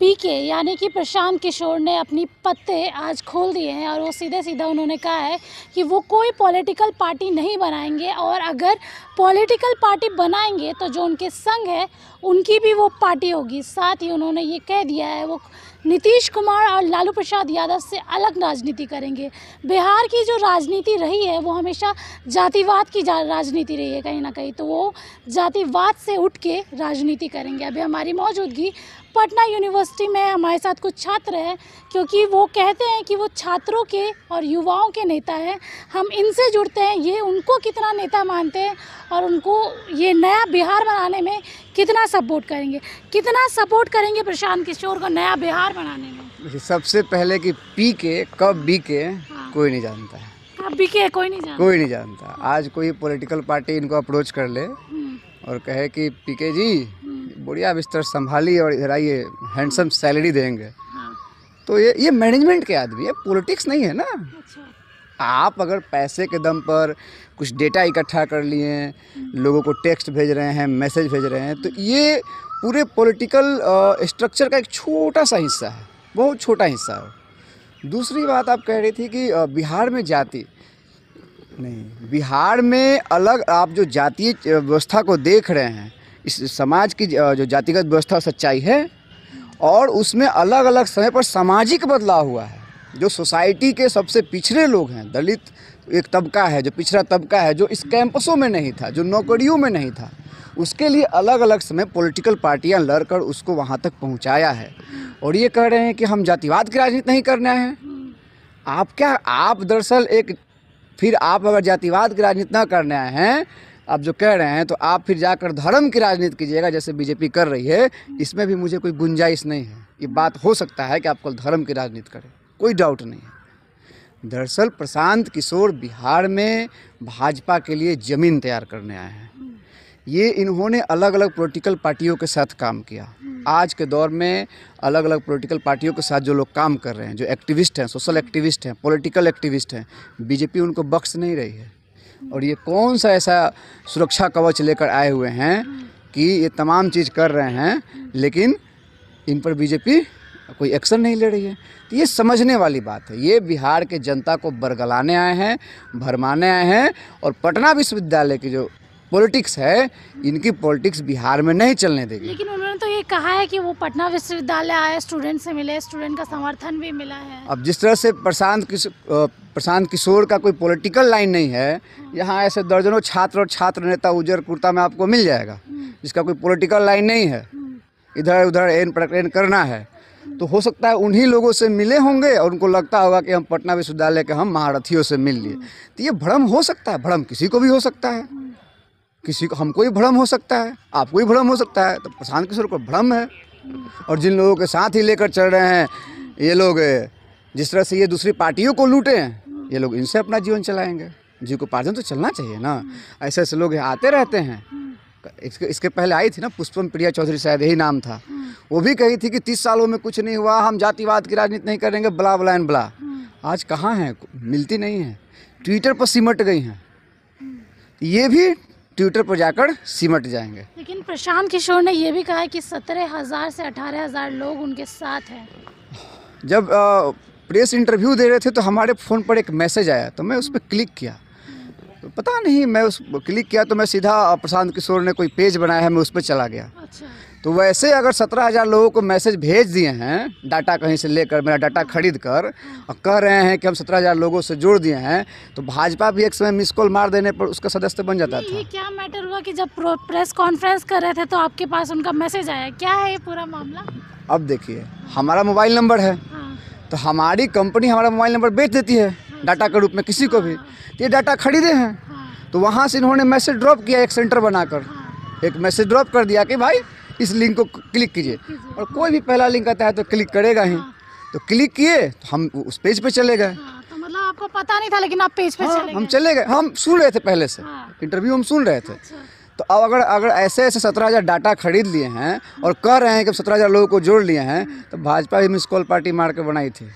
P के यानी कि प्रशांत किशोर ने अपनी पत्ते आज खोल दिए हैं और वो सीधे सीधा उन्होंने कहा है कि वो कोई पॉलिटिकल पार्टी नहीं बनाएंगे और अगर पॉलिटिकल पार्टी बनाएंगे तो जो उनके संघ है उनकी भी वो पार्टी होगी साथ ही उन्होंने ये कह दिया है वो नीतीश कुमार और लालू प्रसाद यादव से अलग राजनीति करेंगे बिहार की जो राजनीति रही है वो हमेशा जातिवाद की जा, राजनीति रही है कहीं ना कहीं तो वो जातिवाद से उठ के राजनीति करेंगे अभी हमारी मौजूदगी पटना यूनिवर्सिटी में हमारे साथ कुछ छात्र हैं क्योंकि वो कहते हैं कि वो छात्रों के और युवाओं के नेता हैं हम इनसे जुड़ते हैं ये उनको कितना नेता मानते हैं और उनको ये नया बिहार बनाने में कितना सपोर्ट करेंगे कितना सपोर्ट करेंगे प्रशांत किशोर को नया बिहार बनाने में सबसे पहले कि पी के कब बी के हाँ। कोई नहीं जानता है कब बी के कोई नहीं जानता कोई नहीं जानता आज कोई पॉलिटिकल पार्टी इनको अप्रोच कर ले हम्म। और कहे कि पी के जी हम्म। बढ़िया बिस्तर संभाली और इधर आइए हैंडसम सैलरी देंगे हाँ। तो ये ये मैनेजमेंट के आदमी है पॉलिटिक्स नहीं है ना अच्छा। आप अगर पैसे के दम पर कुछ डेटा इकट्ठा कर लिए हैं लोगों को टेक्स्ट भेज रहे हैं मैसेज भेज रहे हैं तो ये पूरे पॉलिटिकल स्ट्रक्चर का एक छोटा सा हिस्सा है बहुत छोटा हिस्सा है दूसरी बात आप कह रही थी कि बिहार में जाति नहीं बिहार में अलग आप जो जातीय व्यवस्था को देख रहे हैं इस समाज की जो जातिगत व्यवस्था सच्चाई है और उसमें अलग अलग समय पर सामाजिक बदलाव हुआ है जो सोसाइटी के सबसे पिछड़े लोग हैं दलित एक तबका है जो पिछड़ा तबका है जो इस कैंपसों में नहीं था जो नौकरियों में नहीं था उसके लिए अलग अलग समय पॉलिटिकल पार्टियां लड़कर उसको वहां तक पहुंचाया है और ये कह रहे हैं कि हम जातिवाद की राजनीति नहीं करना है आप क्या आप दरअसल एक फिर आप अगर जातिवाद की राजनीति ना करने आए हैं आप जो कह रहे हैं तो आप फिर जाकर धर्म की राजनीति कीजिएगा जैसे बीजेपी कर रही है इसमें भी मुझे कोई गुंजाइश नहीं है ये बात हो सकता है कि आप कल धर्म की राजनीति करें कोई डाउट नहीं है दरअसल प्रशांत किशोर बिहार में भाजपा के लिए ज़मीन तैयार करने आए हैं ये इन्होंने अलग अलग पॉलिटिकल पार्टियों के साथ काम किया आज के दौर में अलग अलग पॉलिटिकल पार्टियों के साथ जो लोग काम कर रहे हैं जो एक्टिविस्ट हैं सोशल एक्टिविस्ट हैं पॉलिटिकल एक्टिविस्ट हैं बीजेपी उनको बख्श नहीं रही है और ये कौन सा ऐसा सुरक्षा कवच लेकर आए हुए हैं कि ये तमाम चीज़ कर रहे हैं लेकिन इन पर बीजेपी कोई एक्शन नहीं ले रही है तो ये समझने वाली बात है ये बिहार के जनता को बरगलाने आए हैं भरमाने आए हैं और पटना विश्वविद्यालय की जो पॉलिटिक्स है इनकी पॉलिटिक्स बिहार में नहीं चलने देगी लेकिन उन्होंने तो ये कहा है कि वो पटना विश्वविद्यालय आए स्टूडेंट से मिले स्टूडेंट का समर्थन भी मिला है अब जिस तरह से प्रशांत प्रशांत किशोर का कोई पॉलिटिकल लाइन नहीं है यहाँ ऐसे दर्जनों छात्र और छात्र नेता उजर कुर्ता में आपको मिल जाएगा हम्म। जिसका कोई पॉलिटिकल लाइन नहीं है हम्म। इधर उधर एन प्रकरण करना है तो हो सकता है उन्हीं लोगों से मिले होंगे और उनको लगता होगा कि हम पटना विश्वविद्यालय के हम महारथियों से मिल लिए तो ये भ्रम हो सकता है भ्रम किसी को भी हो सकता है किसी को हमको भी भ्रम हो सकता है आपको भी भ्रम हो सकता है तो प्रशांत किशोर को भ्रम है और जिन लोगों के साथ ही लेकर चल रहे हैं ये लोग जिस तरह से ये दूसरी पार्टियों को लूटे हैं ये लोग इनसे अपना जीवन चलाएंगे जी को पार्जन तो चलना चाहिए ना ऐसे ऐसे लोग आते रहते हैं इसके इसके पहले आई थी ना पुष्पम प्रिया चौधरी शायद यही नाम था वो भी कही थी कि तीस सालों में कुछ नहीं हुआ हम जातिवाद की राजनीति नहीं करेंगे बला बला एंड बला आज कहाँ हैं मिलती नहीं है ट्विटर पर सिमट गई हैं ये भी ट्विटर पर जाकर सिमट जाएंगे लेकिन प्रशांत किशोर ने यह भी कहा है कि सत्रह हज़ार से अठारह हज़ार लोग उनके साथ हैं जब आ, प्रेस इंटरव्यू दे रहे थे तो हमारे फ़ोन पर एक मैसेज आया तो मैं उस पर क्लिक किया तो पता नहीं मैं उस क्लिक किया तो मैं सीधा प्रशांत किशोर ने कोई पेज बनाया है मैं उस पर चला गया अच्छा तो वैसे अगर सत्रह हज़ार लोगों को मैसेज भेज दिए हैं डाटा कहीं से लेकर मेरा डाटा खरीद कर और कह रहे हैं कि हम सत्रह हज़ार लोगों से जोड़ दिए हैं तो भाजपा भी एक समय मिस कॉल मार देने पर उसका सदस्य बन जाता था ये क्या मैटर हुआ कि जब प्रेस कॉन्फ्रेंस कर रहे थे तो आपके पास उनका मैसेज आया क्या है ये पूरा मामला अब देखिए हमारा मोबाइल नंबर है हाँ। तो हमारी कंपनी हमारा मोबाइल नंबर बेच देती है डाटा के रूप में किसी को भी तो ये डाटा खरीदे हैं तो वहाँ से इन्होंने मैसेज ड्रॉप किया एक सेंटर बनाकर एक मैसेज ड्रॉप कर दिया कि भाई इस लिंक को क्लिक कीजिए और कोई भी पहला लिंक आता है तो क्लिक करेगा ही तो क्लिक किए तो हम उस पेज पे चले गए हाँ, तो मतलब आपको पता नहीं था लेकिन आप पेज पे हाँ, चले हम चले गए हम सुन रहे थे पहले से हाँ। इंटरव्यू हम सुन रहे थे अच्छा। तो अब अगर अगर ऐसे ऐसे सत्रह हज़ार डाटा खरीद लिए हैं और कह रहे हैं कि सत्रह हज़ार लोगों को जोड़ लिए हैं तो भाजपा भी मिस कॉल पार्टी मार के बनाई थी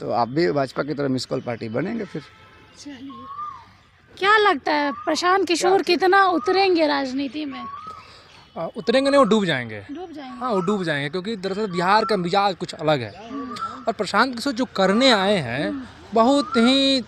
तो आप भी भाजपा की तरफ मिस कॉल पार्टी बनेंगे फिर क्या लगता है प्रशांत किशोर कितना उतरेंगे राजनीति में आ, उतरेंगे नहीं वो डूब जाएंगे डूब जाएंगे हाँ वो डूब जाएंगे क्योंकि दरअसल बिहार का मिजाज कुछ अलग है और प्रशांत किशोर जो करने आए हैं बहुत ही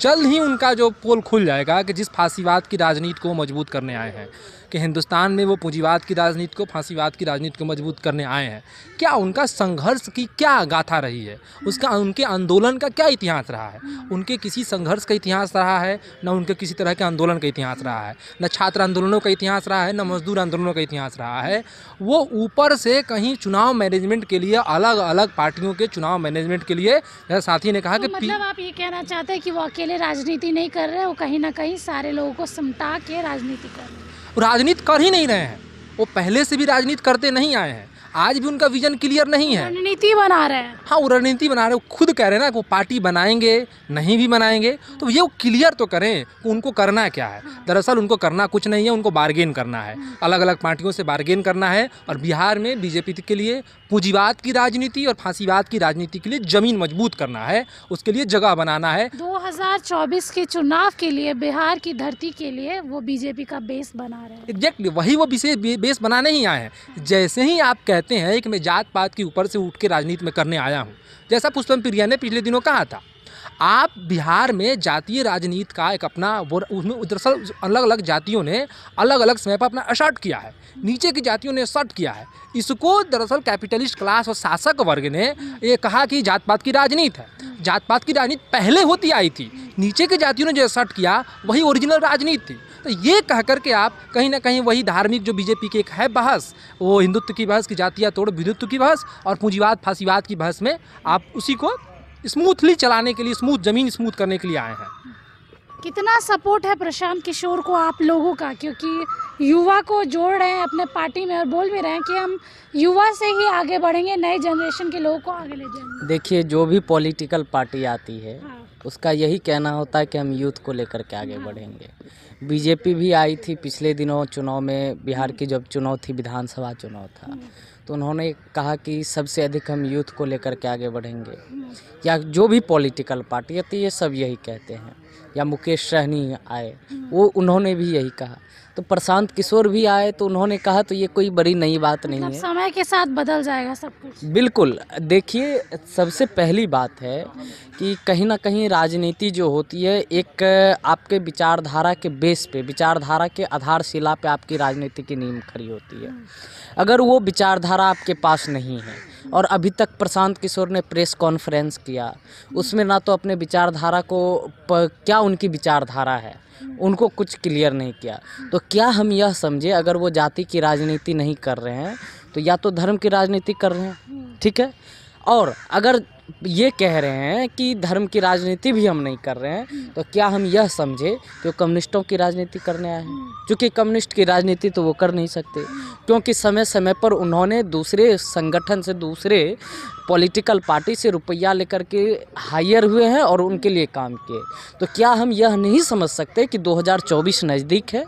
जल्द ही उनका जो पोल खुल जाएगा कि जिस फांसीवाद की राजनीति को मजबूत करने आए हैं कि हिंदुस्तान में वो पूंजीवाद की राजनीति को फांसीवाद की राजनीति को मजबूत करने आए हैं क्या उनका संघर्ष की क्या गाथा रही है उसका उनके आंदोलन का क्या इतिहास रहा है उनके किसी संघर्ष का इतिहास रहा है न उनके किसी तरह के आंदोलन का इतिहास रहा है न छात्र आंदोलनों का इतिहास रहा है न मजदूर आंदोलनों का इतिहास रहा है वो ऊपर से कहीं चुनाव मैनेजमेंट के लिए अलग अलग पार्टियों के चुनाव मैनेजमेंट के लिए साथी ने कहा तो कि मतलब आप ये कहना चाहते हैं कि वो अकेले राजनीति नहीं कर रहे वो कहीं ना कहीं सारे लोगों को समटा के राजनीति कर रहे राजनीति कर ही नहीं रहे हैं वो पहले से भी राजनीति करते नहीं आए हैं आज भी उनका विजन क्लियर नहीं है रणनीति बना रहे हैं हाँ वो रणनीति बना रहे हैं खुद कह रहे हैं ना कि वो पार्टी बनाएंगे नहीं भी बनाएंगे तो ये वो क्लियर तो करें कि उनको करना क्या है हाँ। दरअसल उनको करना कुछ नहीं है उनको बार्गेन करना है हाँ। अलग अलग पार्टियों से बार्गेन करना है और बिहार में बीजेपी के लिए पूंजीवाद की राजनीति और फांसीवाद की राजनीति के लिए जमीन मजबूत करना है उसके लिए जगह बनाना है दो के चुनाव के लिए बिहार की धरती के लिए वो बीजेपी का बेस बना रहे हैं एग्जैक्टली वही वो बेस बनाने ही आए हैं जैसे ही आप कह कहते हैं कि मैं जात पात के ऊपर से उठ के राजनीति में करने आया हूँ जैसा पुष्पम प्रिया ने पिछले दिनों कहा था आप बिहार में जातीय राजनीति का एक अपना वो उसमें दरअसल अलग अलग जातियों ने अलग अलग समय पर अपना असर्ट किया है नीचे की जातियों ने असर्ट किया है इसको दरअसल कैपिटलिस्ट क्लास और शासक वर्ग ने ये कहा कि जात पात की राजनीति है जात पात की राजनीति पहले होती आई थी नीचे की जातियों ने जो असर्ट किया वही ओरिजिनल राजनीति थी तो ये कह करके आप कहीं ना कहीं वही धार्मिक जो बीजेपी की एक है बहस वो हिंदुत्व की बहस की जाती तोड़ विधुत्व की बहस और पूंजीवाद फांसीवाद की बहस में आप उसी को स्मूथली चलाने के लिए स्मूथ जमीन स्मूथ करने के लिए आए हैं कितना सपोर्ट है प्रशांत किशोर को आप लोगों का क्योंकि युवा को जोड़ रहे हैं अपने पार्टी में और बोल भी रहे हैं कि हम युवा से ही आगे बढ़ेंगे नए जनरेशन के लोगों को आगे ले जाएंगे देखिए जो भी पॉलिटिकल पार्टी आती है हाँ। उसका यही कहना होता है कि हम यूथ को लेकर के आगे बढ़ेंगे बीजेपी भी आई थी पिछले दिनों चुनाव में बिहार की जब चुनाव थी विधानसभा चुनाव था तो उन्होंने कहा कि सबसे अधिक हम यूथ को लेकर के आगे बढ़ेंगे या जो भी पॉलिटिकल पार्टी है तो ये सब यही कहते हैं या मुकेश सहनी आए वो उन्होंने भी यही कहा तो प्रशांत किशोर भी आए तो उन्होंने कहा तो ये कोई बड़ी नई बात नहीं मतलब है समय के साथ बदल जाएगा सब कुछ बिल्कुल देखिए सबसे पहली बात है कि कहीं ना कहीं राजनीति जो होती है एक आपके विचारधारा के बेस पे विचारधारा के आधारशिला पे आपकी राजनीति की नींव खड़ी होती है अगर वो विचारधारा आपके पास नहीं है और अभी तक प्रशांत किशोर ने प्रेस कॉन्फ्रेंस किया उसमें ना तो अपने विचारधारा को क्या उनकी विचारधारा है उनको कुछ क्लियर नहीं किया तो क्या हम यह समझे अगर वो जाति की राजनीति नहीं कर रहे हैं तो या तो धर्म की राजनीति कर रहे हैं हम्म। ठीक है और अगर ये कह रहे हैं कि धर्म की राजनीति भी हम नहीं कर रहे हैं तो क्या हम यह समझे कि वो कम्युनिस्टों की राजनीति करने आए हैं क्योंकि कम्युनिस्ट की राजनीति तो वो कर नहीं सकते क्योंकि समय समय पर उन्होंने दूसरे संगठन से दूसरे पॉलिटिकल पार्टी से रुपया लेकर के हायर हुए हैं और उनके लिए काम किए तो क्या हम यह नहीं समझ सकते कि 2024 नज़दीक है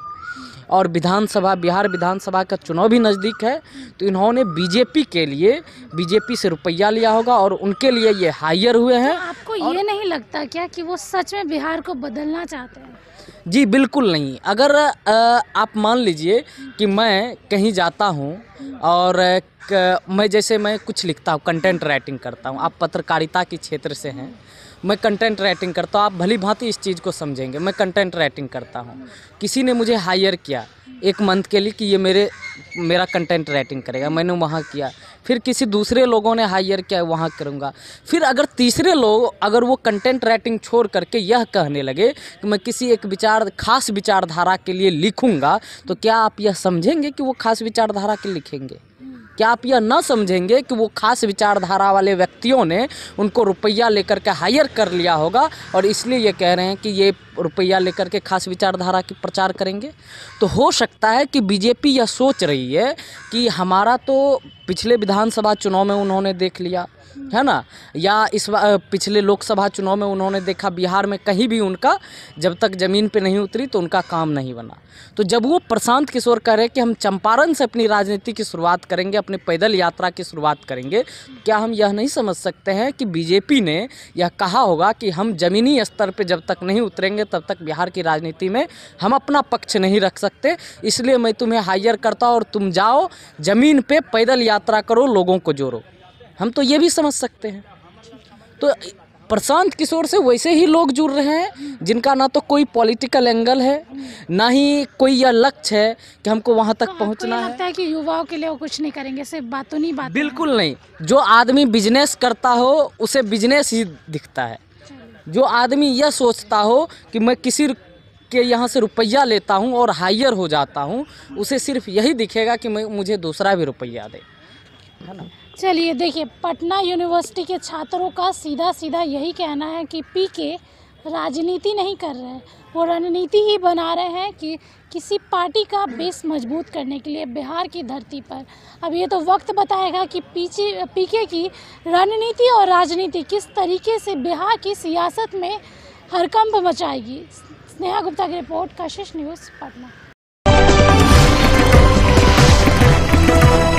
और विधानसभा बिहार विधानसभा का चुनाव भी नज़दीक है तो इन्होंने बीजेपी के लिए बीजेपी से रुपया लिया होगा और उनके लिए ये हायर हुए हैं तो आपको ये नहीं लगता क्या कि वो सच में बिहार को बदलना चाहते हैं जी बिल्कुल नहीं अगर आप मान लीजिए कि मैं कहीं जाता हूँ और मैं जैसे मैं कुछ लिखता हूँ कंटेंट राइटिंग करता हूँ आप पत्रकारिता के क्षेत्र से हैं मैं कंटेंट राइटिंग करता हूँ आप भली भांति इस चीज़ को समझेंगे मैं कंटेंट राइटिंग करता हूँ किसी ने मुझे हायर किया एक मंथ के लिए कि ये मेरे मेरा कंटेंट राइटिंग करेगा मैंने वहाँ किया फिर किसी दूसरे लोगों ने हायर किया वहाँ करूँगा फिर अगर तीसरे लोग अगर वो कंटेंट राइटिंग छोड़ करके यह कहने लगे कि मैं किसी एक विचार खास विचारधारा के लिए लिखूँगा तो क्या आप यह समझेंगे कि वो खास विचारधारा के लिखेंगे क्या आप यह ना समझेंगे कि वो खास विचारधारा वाले व्यक्तियों ने उनको रुपया लेकर के हायर कर लिया होगा और इसलिए ये कह रहे हैं कि ये रुपया लेकर के खास विचारधारा की प्रचार करेंगे तो हो सकता है कि बीजेपी यह सोच रही है कि हमारा तो पिछले विधानसभा चुनाव में उन्होंने देख लिया है ना या इस पिछले लोकसभा चुनाव में उन्होंने देखा बिहार में कहीं भी उनका जब तक ज़मीन पे नहीं उतरी तो उनका काम नहीं बना तो जब वो प्रशांत किशोर कह रहे कि हम चंपारण से अपनी राजनीति की शुरुआत करेंगे अपने पैदल यात्रा की शुरुआत करेंगे क्या हम यह नहीं समझ सकते हैं कि बीजेपी ने यह कहा होगा कि हम ज़मीनी स्तर पर जब तक नहीं उतरेंगे तब तक बिहार की राजनीति में हम अपना पक्ष नहीं रख सकते इसलिए मैं तुम्हें हायर करता और तुम जाओ ज़मीन पर पैदल यात्रा करो लोगों को जोड़ो हम तो ये भी समझ सकते हैं तो प्रशांत किशोर से वैसे ही लोग जुड़ रहे हैं जिनका ना तो कोई पॉलिटिकल एंगल है ना ही कोई यह लक्ष्य है कि हमको वहाँ तक हाँ, पहुँचना है लगता है कि युवाओं के लिए वो कुछ नहीं करेंगे सिर्फ बातों तो नहीं बात तो बिल्कुल नहीं जो आदमी बिजनेस करता हो उसे बिजनेस ही दिखता है जो आदमी यह सोचता हो कि मैं किसी के यहाँ से रुपया लेता हूँ और हायर हो जाता हूँ उसे सिर्फ यही दिखेगा कि मुझे दूसरा भी रुपया दे है ना चलिए देखिए पटना यूनिवर्सिटी के छात्रों का सीधा सीधा यही कहना है कि पी के राजनीति नहीं कर रहे हैं वो रणनीति ही बना रहे हैं कि किसी पार्टी का बेस मजबूत करने के लिए बिहार की धरती पर अब ये तो वक्त बताएगा कि पीछे पीके की रणनीति और राजनीति किस तरीके से बिहार की सियासत में हरकंप मचाएगी स्नेहा गुप्ता की रिपोर्ट कशिश न्यूज़ पटना